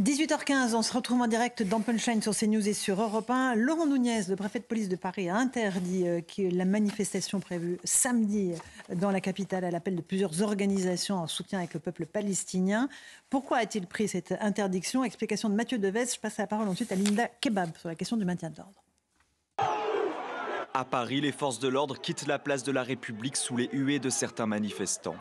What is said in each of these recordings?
18h15, on se retrouve en direct dans Punchline sur CNews et sur Europe 1. Laurent Nunez, le préfet de police de Paris, a interdit euh, la manifestation prévue samedi dans la capitale à l'appel de plusieurs organisations en soutien avec le peuple palestinien. Pourquoi a-t-il pris cette interdiction Explication de Mathieu Deves. Je passe la parole ensuite à Linda Kebab sur la question du maintien d'ordre. l'ordre. À Paris, les forces de l'ordre quittent la place de la République sous les huées de certains manifestants.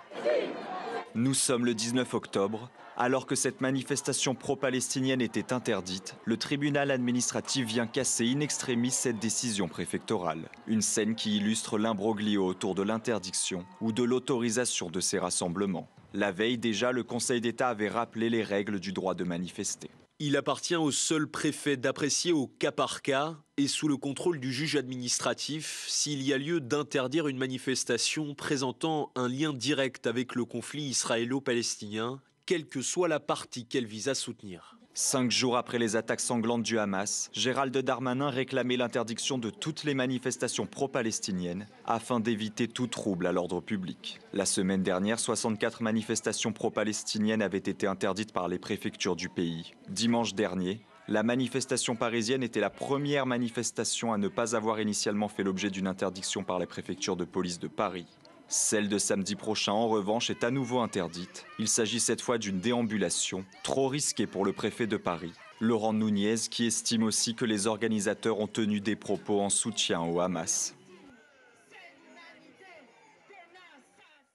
Nous sommes le 19 octobre. Alors que cette manifestation pro-palestinienne était interdite, le tribunal administratif vient casser in extremis cette décision préfectorale. Une scène qui illustre l'imbroglio autour de l'interdiction ou de l'autorisation de ces rassemblements. La veille déjà, le Conseil d'État avait rappelé les règles du droit de manifester. Il appartient au seul préfet d'apprécier au cas par cas et sous le contrôle du juge administratif s'il y a lieu d'interdire une manifestation présentant un lien direct avec le conflit israélo-palestinien quelle que soit la partie qu'elle vise à soutenir. Cinq jours après les attaques sanglantes du Hamas, Gérald Darmanin réclamait l'interdiction de toutes les manifestations pro-palestiniennes afin d'éviter tout trouble à l'ordre public. La semaine dernière, 64 manifestations pro-palestiniennes avaient été interdites par les préfectures du pays. Dimanche dernier, la manifestation parisienne était la première manifestation à ne pas avoir initialement fait l'objet d'une interdiction par les préfectures de police de Paris. Celle de samedi prochain, en revanche, est à nouveau interdite. Il s'agit cette fois d'une déambulation, trop risquée pour le préfet de Paris. Laurent Nunez, qui estime aussi que les organisateurs ont tenu des propos en soutien au Hamas.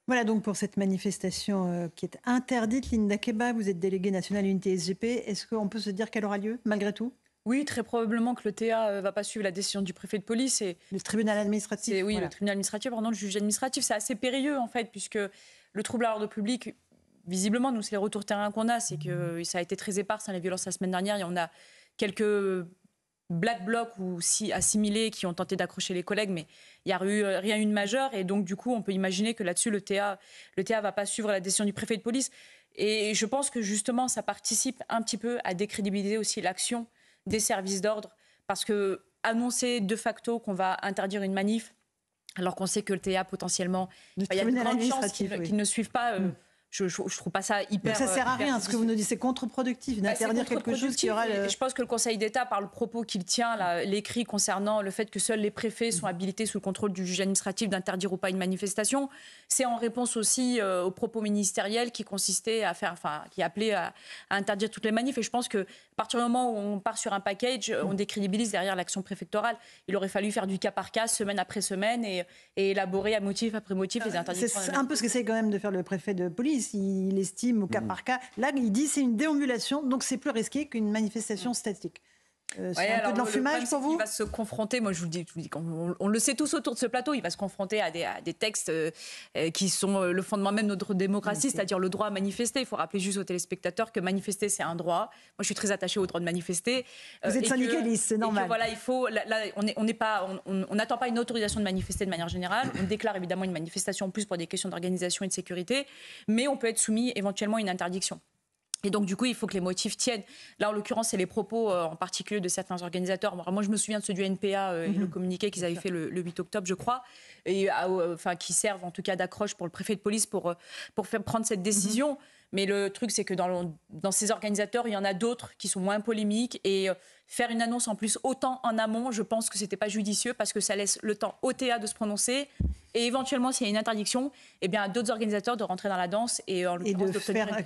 Voilà donc pour cette manifestation euh, qui est interdite. Linda Keba, vous êtes déléguée nationale Unité SGP. Est-ce qu'on peut se dire qu'elle aura lieu malgré tout oui, très probablement que le TA euh, va pas suivre la décision du préfet de police et le tribunal administratif. Oui, le tribunal administratif, pardon, le juge administratif, c'est assez périlleux en fait, puisque le trouble à l'ordre public, visiblement, nous c'est les retours terrain qu'on a, c'est que euh, ça a été très épars hein, les violences la semaine dernière, il y en a quelques black blocs ou assimilés qui ont tenté d'accrocher les collègues, mais il n'y a eu euh, rien majeur, Et donc, du coup, on peut imaginer que là-dessus, le TA le TA va pas suivre la décision du préfet de police. Et je pense que justement, ça participe un petit peu à décrédibiliser aussi l'action des services d'ordre. Parce que annoncer de facto qu'on va interdire une manif, alors qu'on sait que le TA potentiellement, il y a une grande chance qu'ils ne suivent pas. Euh, mm. Je, ne trouve pas ça hyper. Donc ça sert à euh, rien. Ce que vous nous dites, c'est contre-productif bah, d'interdire quelque chose qui aura. Je pense que le Conseil d'État, par le propos qu'il tient, l'écrit concernant le fait que seuls les préfets sont mm. habilités sous le contrôle du juge administratif d'interdire ou pas une manifestation, c'est en réponse aussi euh, aux propos ministériels qui consistaient à faire, enfin, qui appelaient à, interdire toutes les manifs. Et je pense que à partir du moment où on part sur un package, on mm. décrédibilise derrière l'action préfectorale. Il aurait fallu faire du cas par cas, semaine après semaine, et, élaborer à motif après motif les euh, interdictions. C'est un peu ce qu'essaie quand même de faire le préfet de police. Il estime au cas mm. par cas. Là, il dit c'est une déambulation, donc c'est plus risqué qu'une manifestation mm. statique l'enfumage vous Il va se confronter, moi je vous le dis, on, le sait tous autour de ce plateau, il va se confronter à des, textes euh, euh, qui sont euh, le fondement même de notre démocratie, c'est-à-dire le droit à manifester. Il faut rappeler juste aux téléspectateurs que manifester, c'est un droit. Moi je suis très attachée au droit de manifester. Vous êtes syndicaliste, c'est normal. voilà, il faut, là, on n'attend pas, on, pas une autorisation de manifester de manière générale. On déclare évidemment une manifestation en plus pour des questions d'organisation et de sécurité, mais on peut être soumis éventuellement à une interdiction. Et donc, du coup, il faut que les motifs tiennent. Là, en l'occurrence, c'est les propos euh, en particulier de certains organisateurs. Moi, je me souviens de ceux du NPA euh, et mhm. le communiqué qu'ils avaient fait le, 8 octobre, je crois, et euh, enfin, qui servent en tout cas d'accroche pour le préfet de police pour, pour faire prendre cette mhm. décision. Mais le truc, c'est que dans, dans, ces organisateurs, il y en a d'autres qui sont moins polémiques. Et euh, faire une annonce en plus autant en amont, je pense que ce n'était pas judicieux parce que ça laisse le temps au TA de se prononcer. Et éventuellement, s'il y a une interdiction, eh bien, à d'autres organisateurs de rentrer dans la danse et faire.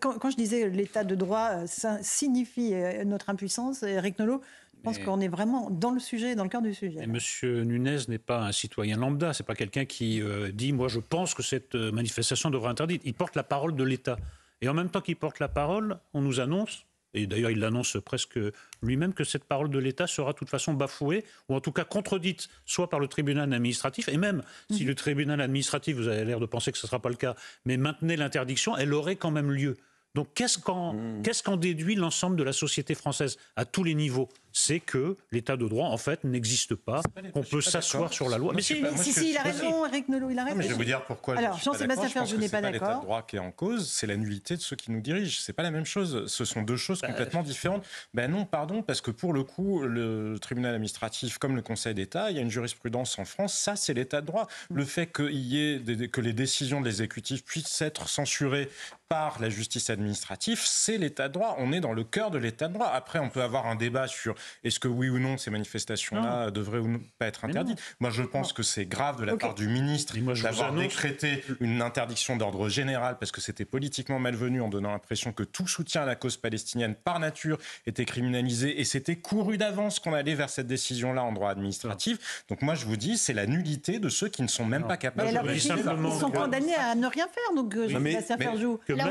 Quand, quand, je disais l'état de droit, ça signifie euh, notre impuissance, Eric Nolot, je pense qu'on est vraiment dans le sujet, dans le cœur du sujet. Et Monsieur Nunez n'est pas un citoyen lambda, c'est pas quelqu'un qui euh, dit moi je pense que cette euh, manifestation devrait être interdite. Il porte la parole de l'État. Et en même temps qu'il porte la parole, on nous annonce, et d'ailleurs il l'annonce presque lui-même, que cette parole de l'État sera de toute façon bafouée, ou en tout cas contredite, soit par le tribunal administratif, et même mmh. si le tribunal administratif, vous avez l'air de penser que ce ne sera pas le cas, mais maintenait l'interdiction, elle aurait quand même lieu. Donc qu'est-ce qu'en mmh. déduit l'ensemble de la société française à tous les niveaux c'est que l'État de droit, en fait, n'existe pas, On peut s'asseoir sur la loi. Mais, si, si, il a raison, Eric Nolot, il a raison. je vais vous dire pourquoi. Alors, Jean-Sébastien Ferre, je n'ai pas d'accord. l'État de droit qui est en cause, c'est la nullité de ceux qui nous dirigent. C'est pas la même chose. Ce sont deux choses bah, complètement différentes. Ben non, pardon, parce que pour le coup, le tribunal administratif, comme le Conseil d'État, il y a une jurisprudence en France. Ça, c'est l'État de droit. Le fait que, y ait que les décisions de l'exécutif puissent être censurées par la justice administrative, c'est l'État de droit. On est dans le cœur de l'État de droit. Après, on peut avoir un débat sur est-ce que oui ou non ces manifestations-là devraient ou pas être interdites Moi, je pense que c'est grave de la part du ministre d'avoir décrété une interdiction d'ordre général parce que c'était politiquement malvenu en donnant l'impression que tout soutien à la cause palestinienne par nature était criminalisé et c'était couru d'avance qu'on allait vers cette décision-là en droit administratif. Ah. Donc moi, je vous dis, c'est la nullité de ceux qui ne sont même ah. pas capables de simplement ils sont condamnés à ne rien faire, donc euh, je vais mais, mais, faire mais, Mais,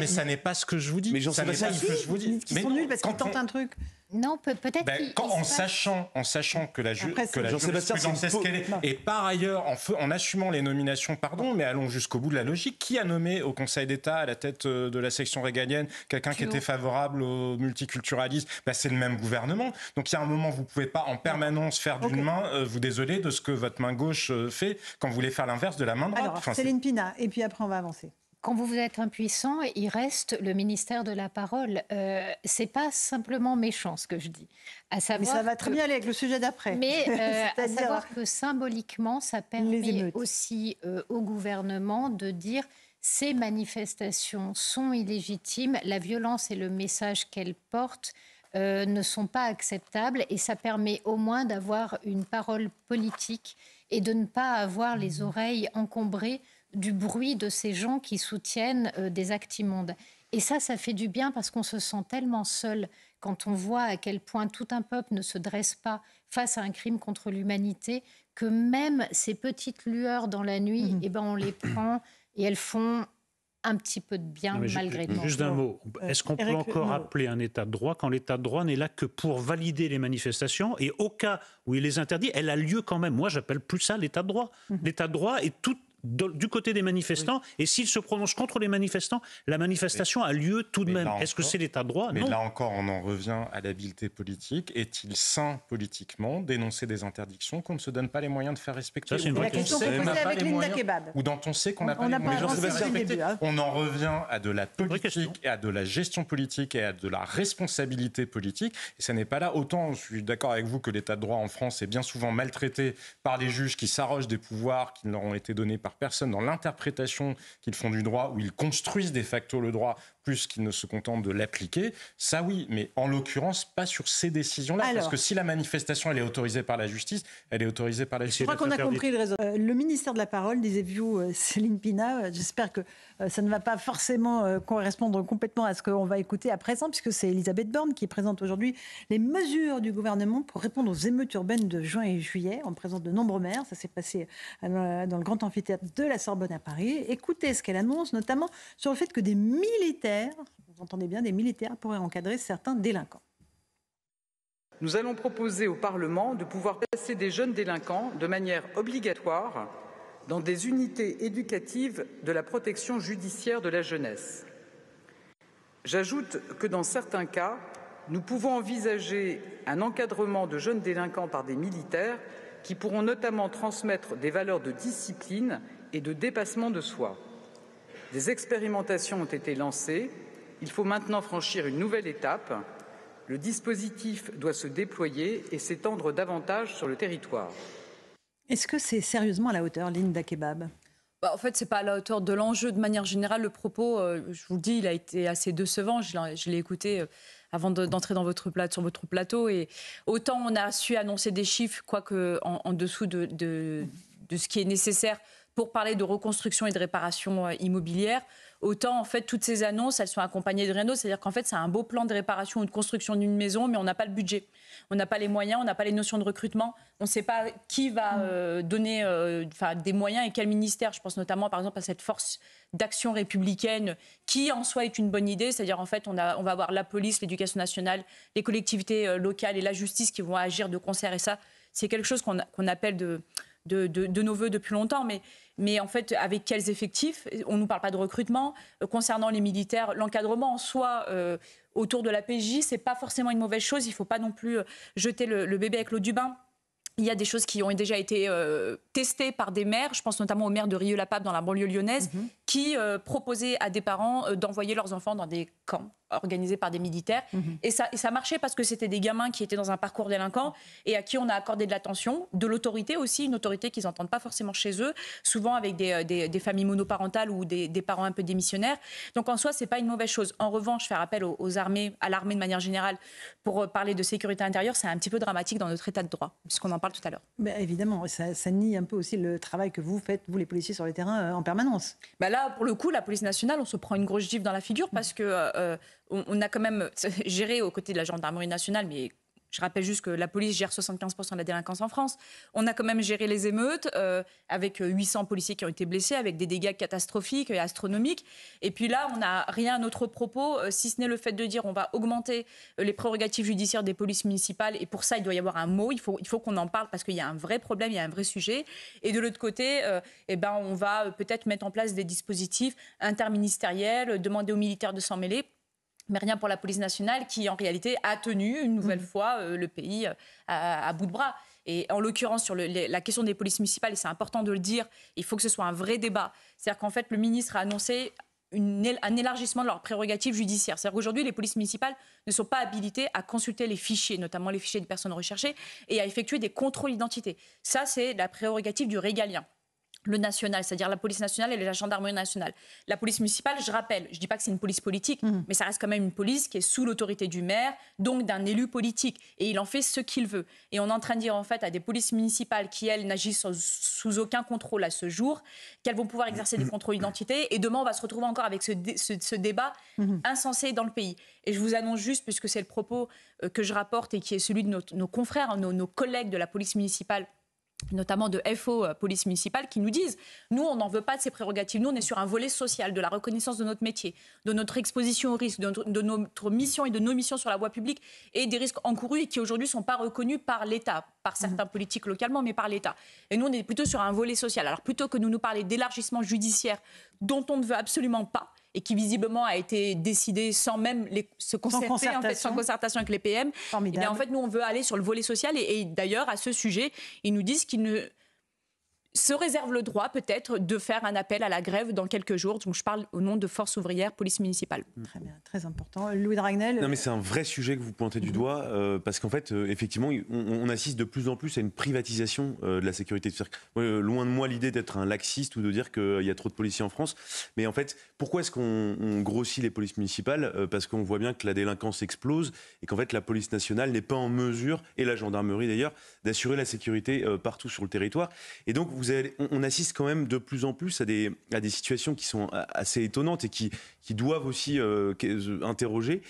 mais ça n'est pas ce que je vous dis. Mais n'est pas ce que je vous dis. Ils sont nuls parce qu'ils tentent un truc. Non, peut-être. Ben, en, sachant, en sachant que la, ju que la jurisprudence est qu'elle est, et par ailleurs, en, en, assumant les nominations, pardon, mais allons jusqu'au bout de la logique, qui a nommé au Conseil d'État, à la tête euh, de la section régalienne, quelqu'un qui était favorable au multiculturalisme ben, C'est le même gouvernement. Donc il y a un moment, vous ne pouvez pas en permanence faire d'une main, euh, vous désoler de ce que votre main gauche euh, fait quand vous voulez faire l'inverse de la main droite. Alors, Céline Pina, et puis après on va avancer quand vous êtes impuissant, il reste le ministère de la parole. Euh, c'est pas simplement méchant ce que je dis. À mais ça va très bien aller avec le sujet d'après. Mais euh, à, savoir que symboliquement, ça permet aussi euh, au gouvernement de dire ces manifestations sont illégitimes, la violence et le message qu'elles portent euh, ne sont pas acceptables, et ça permet au moins d'avoir une parole politique et de ne pas avoir les mmh. oreilles encombrées du bruit de ces gens qui soutiennent euh, des actes immondes. Et ça, ça fait du bien parce qu'on se sent tellement seul quand on voit à quel point tout un peuple ne se dresse pas face à un crime contre l'humanité, que même ces petites lueurs dans la nuit, mhm. eh ben, on les prend et elles font un petit peu de bien malgré tout. Juste un mot. Est-ce qu'on peut encore appeler un État de droit quand l'État de droit n'est là que pour valider les manifestations et au cas où il les interdit, elle a lieu quand même Moi, j'appelle plus ça l'État de droit. Mhm. L'État de droit est tout du côté des manifestants, et s'ils se prononcent contre les manifestants, la manifestation a lieu tout de même. Est-ce que c'est l'état de droit Mais là encore, on en revient à l'habileté politique. Est-il sain politiquement d'énoncer des interdictions qu'on ne se donne pas les moyens de faire respecter c'est une vraie avec Linda Ou dont on sait qu'on n'a pas les moyens hein. On en revient à de la politique, et à de la gestion politique et à de la responsabilité politique. Et ce n'est pas là. Autant, je suis d'accord avec vous que l'état de droit en France est bien souvent maltraité par les juges qui s'arrogent des pouvoirs qui leur ont été donnés par personne dans l'interprétation qu'ils font du droit, où ils construisent de facto le droit plus qu'il ne se contente de l'appliquer. Ça oui, mais en l'occurrence, pas sur ces décisions-là. Parce que si la manifestation, elle est autorisée par la justice, elle est autorisée par la justice. Je crois qu'on a compris le raison. Euh, le ministère de la Parole, disait-vous, euh, Céline Pina, euh, j'espère que ça ne va pas forcément correspondre complètement à ce qu'on va écouter à présent, puisque c'est Elisabeth Borne qui présente aujourd'hui les mesures du gouvernement pour répondre aux émeutes urbaines de juin et juillet, en présence de nombreux maires. Ça s'est passé dans le grand amphithéâtre de la Sorbonne à Paris. Écoutez ce qu'elle annonce, notamment sur le fait que des militaires vous entendez bien, des militaires pourraient encadrer certains délinquants. Nous allons proposer au Parlement de pouvoir placer des jeunes délinquants de manière obligatoire dans des unités éducatives de la protection judiciaire de la jeunesse. J'ajoute que dans certains cas, nous pouvons envisager un encadrement de jeunes délinquants par des militaires qui pourront notamment transmettre des valeurs de discipline et de dépassement de soi. Des expérimentations ont été lancées. Il faut maintenant franchir une nouvelle étape. Le dispositif doit se déployer et s'étendre davantage sur le territoire. Est-ce que c'est sérieusement à la hauteur, Linda Kebab bah, en fait, ce n'est pas à la hauteur de l'enjeu. De manière générale, le propos, euh, je vous le dis, il a été assez décevant. Je l'ai écouté euh, avant d'entrer dans votre sur votre plateau. Et autant on a su annoncer des chiffres, quoique en, dessous de, ce qui est nécessaire pour parler de reconstruction et de réparation euh, immobilière, autant en fait toutes ces annonces, elles sont accompagnées de d'autre. c'est-à-dire qu'en fait c'est un beau plan de réparation ou de construction d'une maison, mais on n'a pas le budget, on n'a pas les moyens, on n'a pas les notions de recrutement, on ne sait pas qui va mm. euh, donner euh, enfin, des moyens et quel ministère. Je pense notamment par exemple à cette force d'action républicaine qui en soi est une bonne idée, c'est-à-dire en fait on, a, on va avoir la police, l'éducation nationale, les collectivités locales et la justice qui vont agir de concert et ça c'est quelque chose qu'on appelle de, de, nos voeux depuis longtemps, mais, mais en fait, avec quels effectifs On ne nous parle pas de recrutement. Euh, concernant les militaires, l'encadrement en soi euh, autour de la PJ, ce n'est pas forcément une mauvaise chose. Il ne faut pas non plus euh, jeter le, bébé avec l'eau du bain. Il y a des choses qui ont déjà été testées par des maires, je pense notamment au maire de rieux la dans la banlieue lyonnaise, mhm qui euh, proposaient proposait à des parents euh, d'envoyer leurs enfants dans des camps organisés par des militaires. Mhm. et, ça, ça marchait parce que c'était des gamins qui étaient dans un parcours délinquant et à qui on a accordé de l'attention, de l'autorité aussi, une autorité qu'ils n'entendent pas forcément chez eux, souvent avec des, euh, familles monoparentales ou des, parents un peu démissionnaires. Donc en soi, c'est pas une mauvaise chose. En revanche, faire appel aux, armées, à l'armée de manière générale, pour parler de sécurité intérieure, c'est un petit peu dramatique dans notre état de droit, puisqu'on en parle tout à l'heure. évidemment, ça, nie un peu aussi le travail que vous faites, vous les policiers sur le terrain, en permanence. Bah pour le coup, la police nationale, on se prend une grosse gifle dans la figure parce que euh, on, a quand même géré aux côtés de la gendarmerie nationale, mais je rappelle juste que la police gère 75% de la délinquance en France. On a quand même géré les émeutes euh, avec 800 euh, policiers qui ont été blessés, avec des dégâts catastrophiques et astronomiques. Et puis là, on n'a rien à notre propos, euh, si ce n'est le fait de dire on va augmenter les prérogatives judiciaires des polices municipales. Et pour ça, il doit y avoir un mot. Il faut, qu'on en parle parce qu'il y a un vrai problème, il y a un vrai sujet. Et de l'autre côté, eh ben, on va peut-être mettre en place des dispositifs interministériels, demander aux militaires de s'en mêler mais rien pour la police nationale qui, en réalité, a tenu une nouvelle mmh. fois euh, le pays euh, à, bout de bras. Et en l'occurrence, sur la question des polices municipales, et c'est important de le dire, il faut que ce soit un vrai débat. C'est-à-dire qu'en fait, le ministre a annoncé un élargissement de leurs prérogatives judiciaires. C'est-à-dire qu'aujourd'hui, les polices municipales ne sont pas habilitées à consulter les fichiers, notamment les fichiers des personnes recherchées, et à effectuer des contrôles d'identité. Ça, c'est la prérogative du régalien le national, c'est-à-dire la police nationale et la gendarmerie nationale. La police municipale, je rappelle, je ne dis pas que c'est une police politique, mhm. mais ça reste quand même une police qui est sous l'autorité du maire, donc d'un élu politique, et il en fait ce qu'il veut. Et on est en train de dire en fait à des polices municipales qui, elles, n'agissent sous, aucun contrôle à ce jour, qu'elles vont pouvoir exercer des contrôles d'identité, et demain on va se retrouver encore avec ce, débat mhm. insensé dans le pays. Et je vous annonce juste, puisque c'est le propos euh, que je rapporte et qui est celui de nos, confrères, nos collègues de la police municipale notamment de FO, euh, police municipale, qui nous disent, nous, on n'en veut pas de ces prérogatives, nous, on est sur un volet social, de la reconnaissance de notre métier, de notre exposition aux risques, de, notre mission et de nos missions sur la voie publique, et des risques encourus et qui aujourd'hui ne sont pas reconnus par l'État, par mhm. certains politiques localement, mais par l'État. Et nous, on est plutôt sur un volet social. Alors plutôt que de nous parler d'élargissement judiciaire, dont on ne veut absolument pas, et qui visiblement a été décidé sans même se concerter, sans concertation. avec les PM. Et eh en fait, nous, on veut aller sur le volet social et d'ailleurs, à ce sujet, ils nous disent qu'ils ne se réserve le droit peut-être de faire un appel à la grève dans quelques jours. Donc je parle au nom de Force ouvrière, police municipale. Mmh. Très bien, très important. Louis Dragnel. Non mais c'est un vrai sujet que vous pointez du mmh. doigt euh, parce qu'en fait, euh, effectivement, on, assiste de plus en plus à une privatisation euh, de la sécurité. loin de moi l'idée d'être un laxiste ou de dire qu'il y a trop de policiers en France, mais en fait, pourquoi est-ce qu'on grossit les polices municipales Parce qu'on voit bien que la délinquance explose et qu'en fait la police nationale n'est pas en mesure et la gendarmerie d'ailleurs d'assurer la sécurité euh, partout sur le territoire. Et donc, vous on, assiste quand même de plus en plus à des, à des situations qui sont assez étonnantes et qui, qui doivent aussi euh, euh, interroger.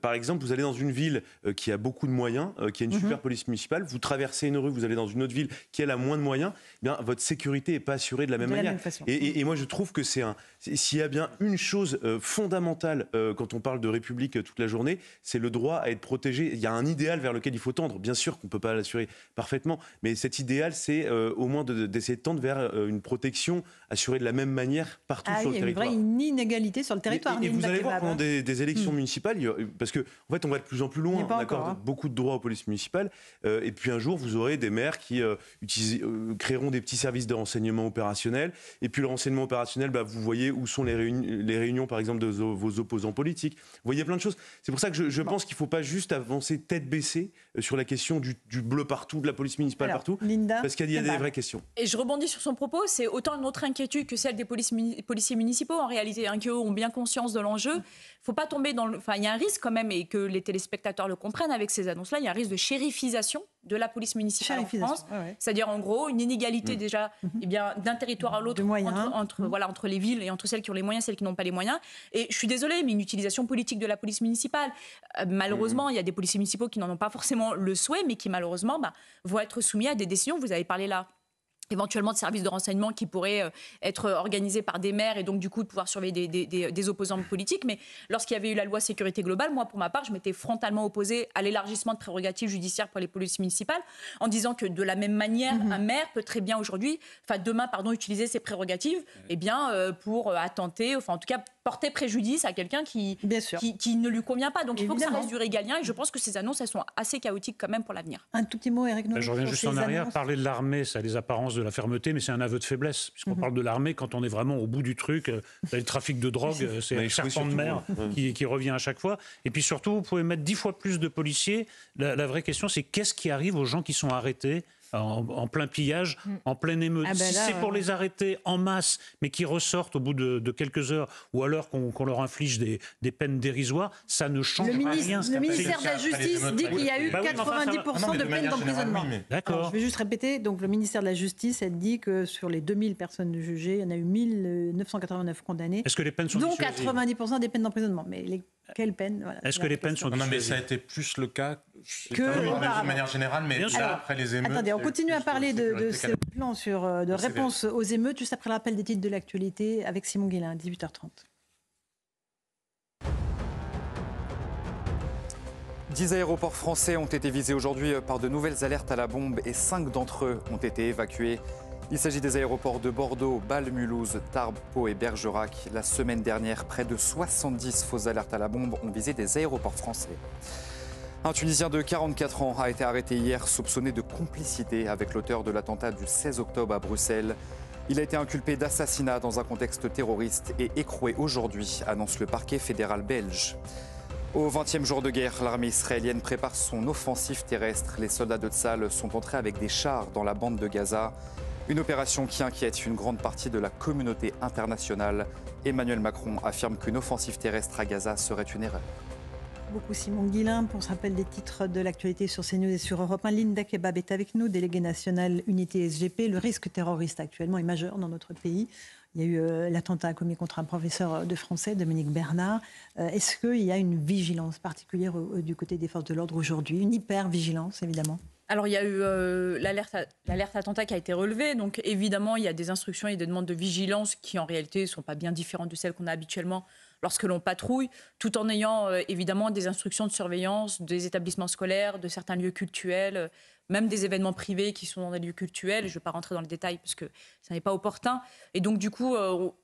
par exemple, vous allez dans une ville qui a beaucoup de moyens, qui a une mhm. super police municipale, vous traversez une rue, vous allez dans une autre ville qui a moins de moyens, eh bien, votre sécurité n'est pas assurée de la même manière. Et, moi, je trouve que c'est un. S'il y a bien une chose fondamentale quand on parle de République toute la journée, c'est le droit à être protégé. Il y a un idéal vers lequel il faut tendre. Bien sûr qu'on ne peut pas l'assurer parfaitement. Mais cet idéal, c'est euh, au moins d'essayer de, tendre vers euh, une protection assurée de la même manière partout ah sur le territoire. Il y a une vraie inégalité sur le territoire. Et, vous allez voir pendant hein. des, élections hmm. municipales, parce que en fait, on va de plus en plus loin. On accorde hein. beaucoup de droits aux polices municipales. Euh, et puis un jour, vous aurez des maires qui créeront des petits services de renseignement opérationnel. Et puis le renseignement opérationnel, bah, vous voyez où sont les réunions, par exemple, de vos opposants politiques. Vous voyez plein de choses. C'est pour ça que je, pense qu'il ne faut pas juste avancer tête baissée sur la question du, du bleu partout, de la police municipale partout. parce qu'il y a, des vraies questions. Et je rebondis sur son propos, c'est autant notre inquiétude que celle des policiers municipaux en réalité, hein, qui ont bien conscience de l'enjeu. Faut pas tomber dans le... Enfin, il y a un risque quand même, et que les téléspectateurs le comprennent avec ces annonces-là, il y a un risque de shérifisation de la police municipale en France. C'est-à-dire, en gros, une inégalité mm. déjà mm-hmm. eh bien, d'un territoire à l'autre entre, entre mm-hmm. voilà, entre les villes et entre celles qui ont les moyens et celles qui n'ont pas les moyens. Et je suis désolée, mais une utilisation politique de la police municipale, euh, malheureusement, mm-hmm. il y a des policiers municipaux qui n'en ont pas forcément le souhait, mais qui malheureusement bah, vont être soumis à des décisions. Vous avez parlé là éventuellement de services de renseignement qui pourraient euh, être euh, organisés par des maires et donc du coup de pouvoir surveiller des, opposants politiques. Mais lorsqu'il y avait eu la loi sécurité globale, moi pour ma part, je m'étais frontalement opposée à l'élargissement de prérogatives judiciaires pour les polices municipales en disant que de la même manière, mhm. un maire peut très bien aujourd'hui, enfin demain pardon, utiliser ses prérogatives eh bien, euh, pour attenter, enfin en tout cas porter préjudice à quelqu'un qui, qui, ne lui convient pas. Donc il faut que ça reste du régalien et je pense que ces annonces, elles sont assez chaotiques quand même pour l'avenir. Un tout petit mot, Eric Nolot, Je reviens juste en arrière. Parler de l'armée, ça a les apparences de la fermeté, mais c'est un aveu de faiblesse. Puisqu'on mhm. parle de l'armée quand on est vraiment au bout du truc. Euh, le trafic de drogue, euh, c'est un serpent de mer hein. qui, qui, revient à chaque fois. Et puis surtout, vous pouvez mettre dix fois plus de policiers. La, la vraie question, c'est qu'est-ce qui arrive aux gens qui sont arrêtés en, plein pillage, mm. en pleine émeute. Ah ben si c'est pour les arrêter en masse, mais qui ressortent au bout de, quelques heures, ou alors qu'on leur inflige des, peines dérisoires, ça ne change rien. Le ministère de la Justice dit qu'il y a eu 90% bah de, peines d'emprisonnement. Je vais juste répéter. Donc le ministère de la Justice, a dit que sur les 2000 personnes jugées, il y en a eu 1989 condamnées. Est-ce que les peines sont Donc 90% des peines d'emprisonnement. Mais les quelle peine Est-ce que les peines sont... Non, mais ça a été plus le cas que... de manière générale, mais là, après les émeutes... Attendez, on continue à parler de, de, ce plan sur, euh, de réponse aux émeutes, juste après le rappel des titres de l'actualité avec Simon Guélin, 18h30. Dix aéroports français ont été visés aujourd'hui par de nouvelles alertes à la bombe et cinq d'entre eux ont été évacués. Il s'agit des aéroports de Bordeaux, Bâle, Mulhouse, Tarbes, Pau et Bergerac. La semaine dernière, près de 70 fausses alertes à la bombe ont visé des aéroports français. Un Tunisien de 44 ans a été arrêté hier, soupçonné de complicité avec l'auteur de l'attentat du 16 octobre à Bruxelles. Il a été inculpé d'assassinat dans un contexte terroriste et écroué aujourd'hui, annonce le parquet fédéral belge. Au 20e jour de guerre, l'armée israélienne prépare son offensive terrestre. Les soldats de Tzal sont entrés avec des chars dans la bande de Gaza. Une opération qui inquiète une grande partie de la communauté internationale. Emmanuel Macron affirme qu'une offensive terrestre à Gaza serait une erreur. Beaucoup Simon Guillain pour se des titres de l'actualité sur CNews et sur Europe 1. Linda Kebab est avec nous, déléguée nationale Unité SGP. Le risque terroriste actuellement est majeur dans notre pays. Il y a eu euh, l'attentat commis contre un professeur euh, de français, Dominique Bernard. Euh, est-ce qu'il y a une vigilance particulière du côté des forces de l'ordre aujourd'hui Une hyper-vigilance, évidemment alors il y a eu euh, l'alerte attentat qui a été relevée, donc évidemment il y a des instructions et des demandes de vigilance qui en réalité ne sont pas bien différentes de celles qu'on a habituellement lorsque l'on patrouille, tout en ayant euh, évidemment des instructions de surveillance des établissements scolaires, de certains lieux cultuels, euh, même des événements privés qui sont dans des lieux cultuels. Je ne vais pas rentrer dans les détails parce que ça n'est pas opportun. Et donc du coup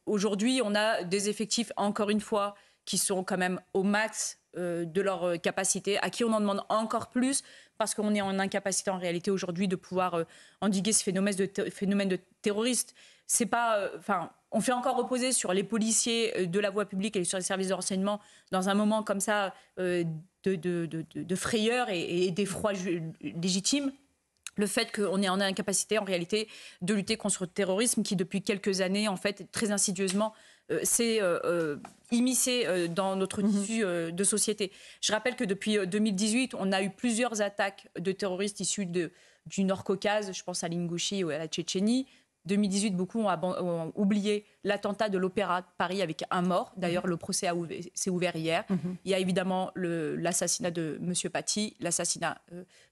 aujourd'hui on a des effectifs encore une fois qui sont quand même au max euh, de leur euh, capacité, à qui on en demande encore plus, parce qu'on est en incapacité en réalité aujourd'hui de pouvoir euh, endiguer ce phénomène de, phénomène terroriste. C'est pas. Enfin, on fait encore reposer sur les policiers de la voie publique et sur les services de renseignement dans un moment comme ça de, frayeur et, et d'effroi légitime le fait qu'on est en incapacité en réalité de lutter contre le terrorisme qui depuis quelques années en fait très insidieusement euh, c'est euh, euh, immiscé dans notre mhm. tissu de société. Je rappelle que depuis 2018, on a eu plusieurs attaques de terroristes issus du Nord-Caucase, je pense à l'Ingouchie ou à la Tchétchénie. 2018, beaucoup ont, oublié l'attentat de l'Opéra de Paris avec un mort. Mhm. D'ailleurs, le procès s'est ouvert hier. Mhm. Il y a évidemment l'assassinat de M. Paty, l'assassinat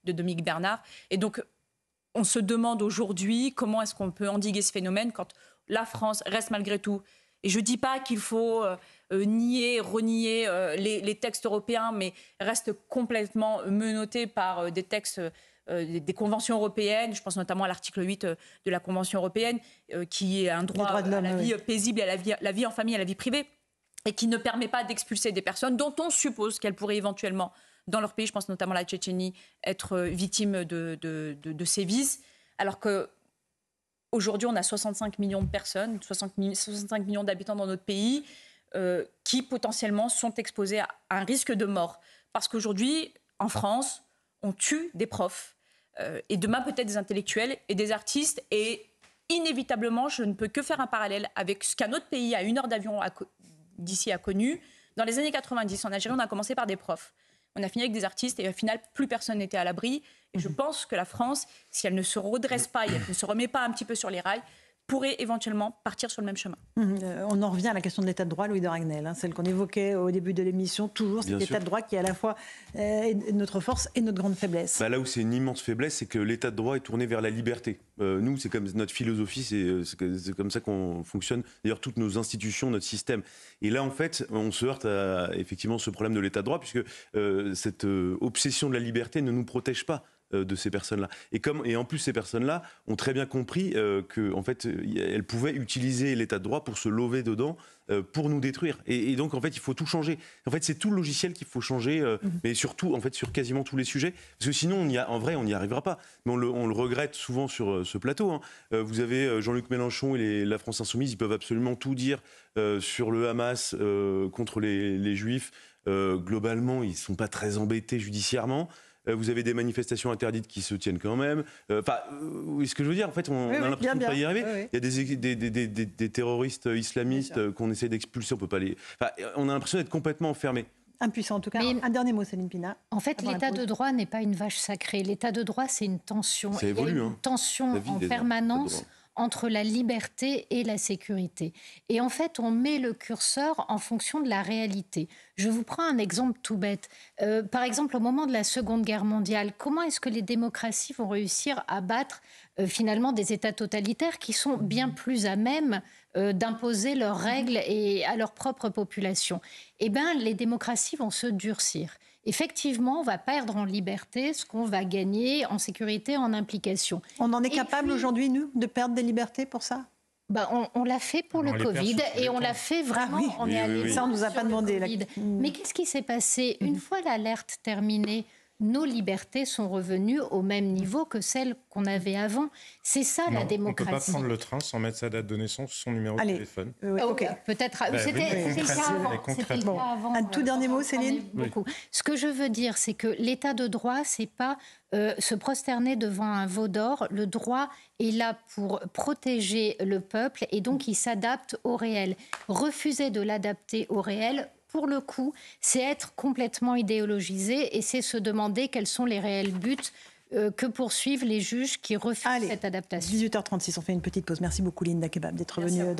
de Dominique Bernard. Et donc, on se demande aujourd'hui comment est-ce qu'on peut endiguer ce phénomène quand la France reste malgré tout et je ne dis pas qu'il faut euh, euh, nier, renier euh, les, textes européens, mais reste complètement menoté par des textes des, conventions européennes. Je pense notamment à l'article 8 de la Convention européenne, qui est un droit, à la vie paisible, à la vie, la vie en famille, à la vie privée, et qui ne permet pas d'expulser des personnes dont on suppose qu'elles pourraient éventuellement, dans leur pays, je pense notamment à la Tchétchénie, être victimes de, de, de, de sévices. Alors que Aujourd'hui, on a 65 millions de personnes, 65 millions d'habitants dans notre pays euh, qui potentiellement sont exposés à, un risque de mort. Parce qu'aujourd'hui, en France, on tue des profs euh, et demain peut-être des intellectuels et des artistes. Et inévitablement, je ne peux que faire un parallèle avec ce qu'un autre pays à une heure d'avion d'ici a connu. Dans les années 90, en Algérie, on a commencé par des profs on a fini avec des artistes et au final, plus personne n'était à l'abri. Et je mhm. pense que la France, si elle ne se redresse pas et ne se remet pas un petit peu sur les rails, pourraient éventuellement partir sur le même chemin. Hum, euh, on en revient à la question de l'état de droit, Louis de Ragnel, hein, celle qu'on évoquait au début de l'émission. Toujours cet état de droit qui est à la fois euh, notre force et notre grande faiblesse. Bah, là où c'est une immense faiblesse, c'est que l'état de droit est tourné vers la liberté. Euh, nous, c'est comme notre philosophie, c'est comme ça qu'on fonctionne. D'ailleurs, toutes nos institutions, notre système. Et là, en fait, on se heurte à effectivement ce problème de l'état de droit, puisque cette obsession de la liberté ne nous protège pas euh, de ces personnes-là. Et, comme, et en plus, ces personnes-là ont très bien compris euh, que, en fait, elles pouvaient utiliser l'État de droit pour se lever dedans, euh, pour nous détruire. Et, donc, en fait, il faut tout changer. En fait, c'est tout le logiciel qu'il faut changer, mhm. mais surtout, en fait, sur quasiment tous les sujets. Parce que sinon, on y a, en vrai, on n'y arrivera pas. Mais on le, regrette souvent sur ce plateau. Hein. vous avez Jean-Luc Mélenchon et la France Insoumise, ils peuvent absolument tout dire sur le Hamas, contre les, les Juifs. globalement, ils ne sont pas très embêtés judiciairement. Euh, vous avez des manifestations interdites qui se tiennent quand même. Euh, enfin, euh, ce que je veux dire, en fait, on, a l'impression de ne pas y arriver. Il y a des, des, terroristes islamistes qu'on essaie d'expulser, on peut pas les. on a l'impression d'être complètement enfermé impuissant en tout cas. un dernier mot, Céline Pina. En fait, l'état de droit n'est pas une vache sacrée. L'état de droit, c'est une tension. Ça une hein. tension en permanence entre la liberté et la sécurité. Et en fait, on met le curseur en fonction de la réalité. Je vous prends un exemple tout bête. Euh, par exemple, au moment de la Seconde Guerre mondiale, comment est-ce que les démocraties vont réussir à battre euh, finalement des États totalitaires qui sont bien mmh. plus à même euh, d'imposer leurs mmh. règles et à leur propre population Eh bien, les démocraties vont se durcir effectivement, on va perdre en liberté ce qu'on va gagner en sécurité, en implication. On en est capable aujourd'hui, nous, de perdre des libertés pour ça bah, on, l'a fait pour ah, le Covid et on l'a fait ah vraiment. On nous a pas demandé. Mm. Mais qu'est-ce qui s'est passé Une mm. fois l'alerte terminée, nos libertés sont revenues au même niveau que celles qu'on avait avant. C'est ça la démocratie. On ne peut pas prendre le train sans mettre sa date de naissance son numéro de téléphone. Euh, oh, Peut-être. Ben c'était avant. Un tout dernier mot, Céline. Beaucoup. Ce que je veux dire, c'est que l'état de droit, c'est pas euh, se prosterner devant un veau d'or. Le droit est là pour protéger le peuple et donc il s'adapte au réel. Refuser de l'adapter au réel pour le coup, c'est être complètement idéologisé et c'est se demander quels sont les réels buts euh, que poursuivent les juges qui refusent cette adaptation. 18h36, on fait une petite pause. Merci beaucoup, Linda Kebab, d'être venue dans